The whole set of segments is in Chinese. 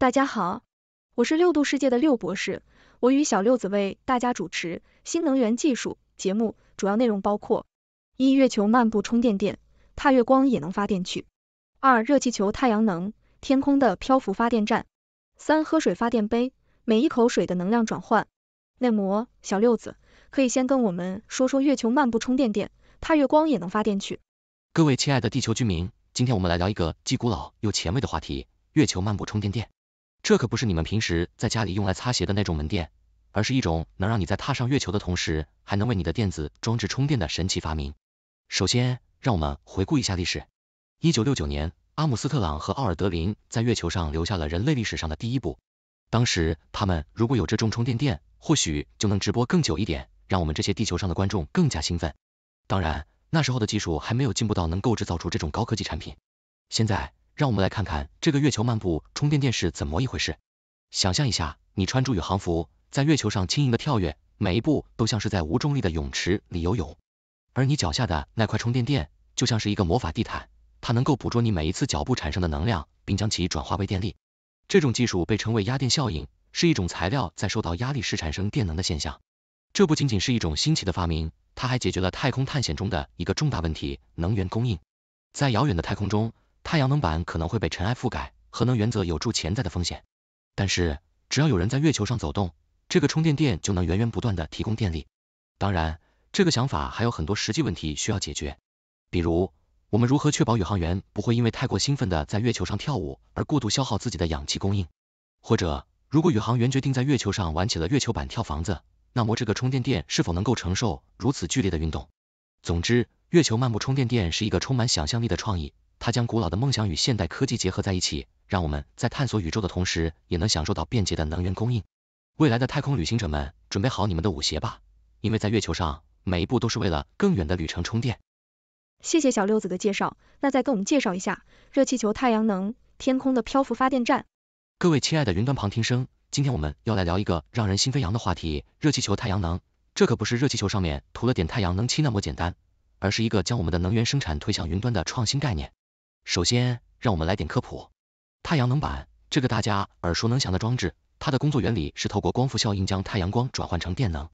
大家好，我是六度世界的六博士，我与小六子为大家主持新能源技术节目，主要内容包括：一、月球漫步充电电，踏月光也能发电去；二、热气球太阳能，天空的漂浮发电站；三、喝水发电杯，每一口水的能量转换。内模，小六子，可以先跟我们说说月球漫步充电电，踏月光也能发电去。各位亲爱的地球居民，今天我们来聊一个既古老又前卫的话题，月球漫步充电电。这可不是你们平时在家里用来擦鞋的那种门店，而是一种能让你在踏上月球的同时，还能为你的电子装置充电的神奇发明。首先，让我们回顾一下历史。一九六九年，阿姆斯特朗和奥尔德林在月球上留下了人类历史上的第一步。当时，他们如果有这种充电电，或许就能直播更久一点，让我们这些地球上的观众更加兴奋。当然，那时候的技术还没有进步到能够制造出这种高科技产品。现在。让我们来看看这个月球漫步充电电是怎么一回事。想象一下，你穿着宇航服在月球上轻盈的跳跃，每一步都像是在无重力的泳池里游泳。而你脚下的那块充电垫就像是一个魔法地毯，它能够捕捉你每一次脚步产生的能量，并将其转化为电力。这种技术被称为压电效应，是一种材料在受到压力时产生电能的现象。这不仅仅是一种新奇的发明，它还解决了太空探险中的一个重大问题——能源供应。在遥远的太空中。太阳能板可能会被尘埃覆盖，核能原则有助潜在的风险。但是，只要有人在月球上走动，这个充电电就能源源不断的提供电力。当然，这个想法还有很多实际问题需要解决，比如我们如何确保宇航员不会因为太过兴奋的在月球上跳舞而过度消耗自己的氧气供应，或者如果宇航员决定在月球上玩起了月球版跳房子，那么这个充电电是否能够承受如此剧烈的运动？总之，月球漫步充电电是一个充满想象力的创意。它将古老的梦想与现代科技结合在一起，让我们在探索宇宙的同时，也能享受到便捷的能源供应。未来的太空旅行者们，准备好你们的舞鞋吧，因为在月球上，每一步都是为了更远的旅程充电。谢谢小六子的介绍，那再跟我们介绍一下热气球太阳能天空的漂浮发电站。各位亲爱的云端旁听生，今天我们要来聊一个让人心飞扬的话题——热气球太阳能。这可不是热气球上面涂了点太阳能漆那么简单，而是一个将我们的能源生产推向云端的创新概念。首先，让我们来点科普。太阳能板这个大家耳熟能详的装置，它的工作原理是透过光伏效应将太阳光转换成电能。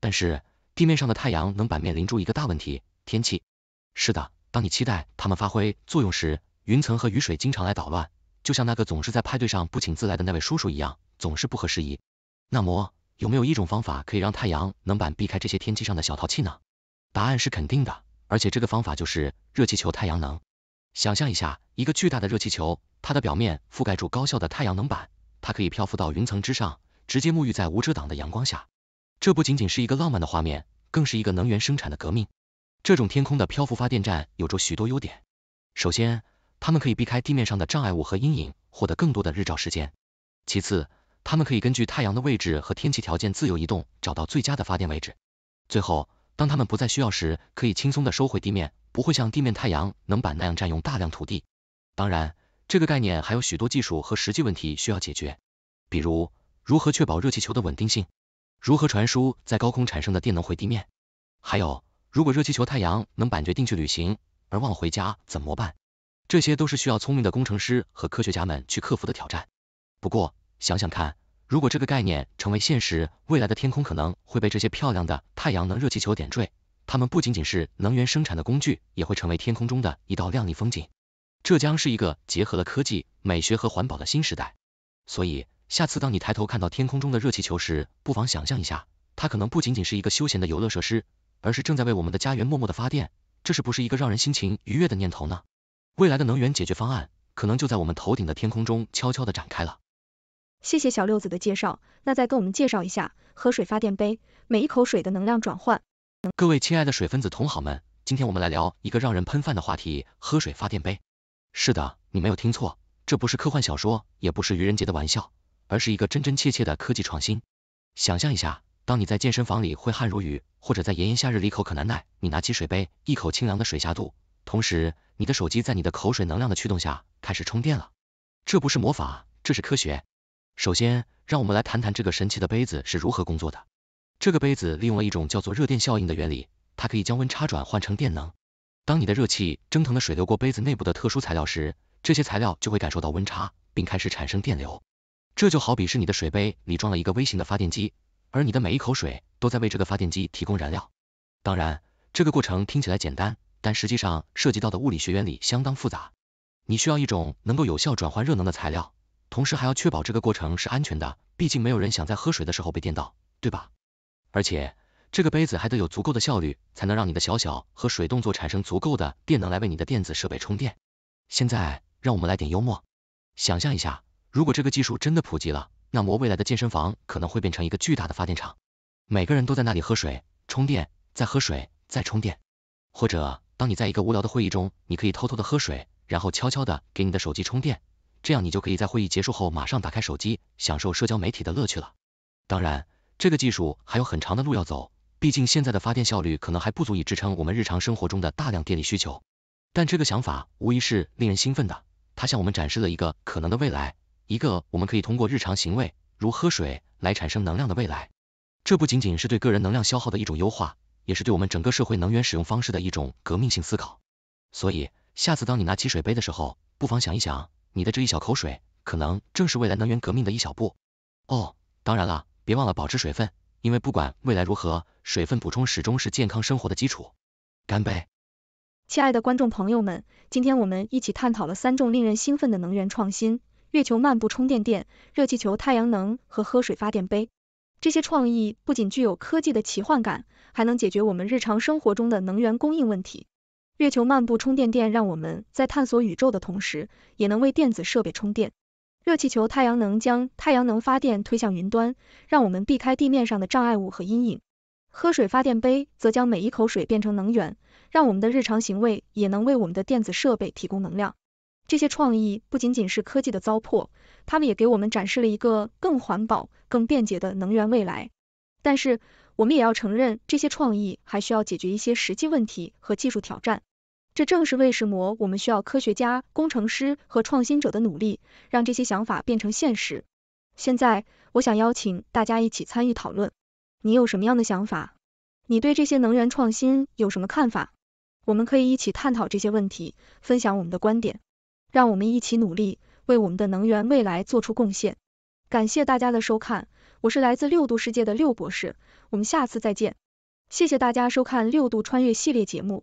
但是地面上的太阳能板面临住一个大问题，天气。是的，当你期待它们发挥作用时，云层和雨水经常来捣乱，就像那个总是在派对上不请自来的那位叔叔一样，总是不合时宜。那么有没有一种方法可以让太阳能板避开这些天气上的小淘气呢？答案是肯定的，而且这个方法就是热气球太阳能。想象一下，一个巨大的热气球，它的表面覆盖住高效的太阳能板，它可以漂浮到云层之上，直接沐浴在无遮挡的阳光下。这不仅仅是一个浪漫的画面，更是一个能源生产的革命。这种天空的漂浮发电站有着许多优点。首先，它们可以避开地面上的障碍物和阴影，获得更多的日照时间。其次，它们可以根据太阳的位置和天气条件自由移动，找到最佳的发电位置。最后，当它们不再需要时，可以轻松地收回地面，不会像地面太阳能板那样占用大量土地。当然，这个概念还有许多技术和实际问题需要解决，比如如何确保热气球的稳定性，如何传输在高空产生的电能回地面，还有如果热气球太阳能板决定去旅行而忘回家怎么办？这些都是需要聪明的工程师和科学家们去克服的挑战。不过，想想看。如果这个概念成为现实，未来的天空可能会被这些漂亮的太阳能热气球点缀。它们不仅仅是能源生产的工具，也会成为天空中的一道亮丽风景。这将是一个结合了科技、美学和环保的新时代。所以，下次当你抬头看到天空中的热气球时，不妨想象一下，它可能不仅仅是一个休闲的游乐设施，而是正在为我们的家园默默的发电。这是不是一个让人心情愉悦的念头呢？未来的能源解决方案，可能就在我们头顶的天空中悄悄的展开了。谢谢小六子的介绍，那再跟我们介绍一下喝水发电杯，每一口水的能量转换。各位亲爱的水分子同好们，今天我们来聊一个让人喷饭的话题，喝水发电杯。是的，你没有听错，这不是科幻小说，也不是愚人节的玩笑，而是一个真真切切的科技创新。想象一下，当你在健身房里挥汗如雨，或者在炎炎夏日里口渴难耐，你拿起水杯，一口清凉的水下肚，同时你的手机在你的口水能量的驱动下开始充电了。这不是魔法，这是科学。首先，让我们来谈谈这个神奇的杯子是如何工作的。这个杯子利用了一种叫做热电效应的原理，它可以将温差转换成电能。当你的热气蒸腾的水流过杯子内部的特殊材料时，这些材料就会感受到温差，并开始产生电流。这就好比是你的水杯里装了一个微型的发电机，而你的每一口水都在为这个发电机提供燃料。当然，这个过程听起来简单，但实际上涉及到的物理学原理相当复杂。你需要一种能够有效转换热能的材料。同时还要确保这个过程是安全的，毕竟没有人想在喝水的时候被电到，对吧？而且这个杯子还得有足够的效率，才能让你的小小和水动作产生足够的电能来为你的电子设备充电。现在让我们来点幽默，想象一下，如果这个技术真的普及了，那么未来的健身房可能会变成一个巨大的发电厂，每个人都在那里喝水充电，再喝水再充电。或者当你在一个无聊的会议中，你可以偷偷的喝水，然后悄悄的给你的手机充电。这样你就可以在会议结束后马上打开手机，享受社交媒体的乐趣了。当然，这个技术还有很长的路要走，毕竟现在的发电效率可能还不足以支撑我们日常生活中的大量电力需求。但这个想法无疑是令人兴奋的，它向我们展示了一个可能的未来，一个我们可以通过日常行为如喝水来产生能量的未来。这不仅仅是对个人能量消耗的一种优化，也是对我们整个社会能源使用方式的一种革命性思考。所以，下次当你拿起水杯的时候，不妨想一想。你的这一小口水，可能正是未来能源革命的一小步哦。当然了，别忘了保持水分，因为不管未来如何，水分补充始终是健康生活的基础。干杯！亲爱的观众朋友们，今天我们一起探讨了三种令人兴奋的能源创新：月球漫步充电电、热气球太阳能和喝水发电杯。这些创意不仅具有科技的奇幻感，还能解决我们日常生活中的能源供应问题。月球漫步充电电让我们在探索宇宙的同时，也能为电子设备充电。热气球太阳能将太阳能发电推向云端，让我们避开地面上的障碍物和阴影。喝水发电杯则将每一口水变成能源，让我们的日常行为也能为我们的电子设备提供能量。这些创意不仅仅是科技的糟粕，它们也给我们展示了一个更环保、更便捷的能源未来。但是，我们也要承认，这些创意还需要解决一些实际问题和技术挑战。这正是为什么我们需要科学家、工程师和创新者的努力，让这些想法变成现实。现在，我想邀请大家一起参与讨论。你有什么样的想法？你对这些能源创新有什么看法？我们可以一起探讨这些问题，分享我们的观点。让我们一起努力，为我们的能源未来做出贡献。感谢大家的收看，我是来自六度世界的六博士，我们下次再见。谢谢大家收看六度穿越系列节目。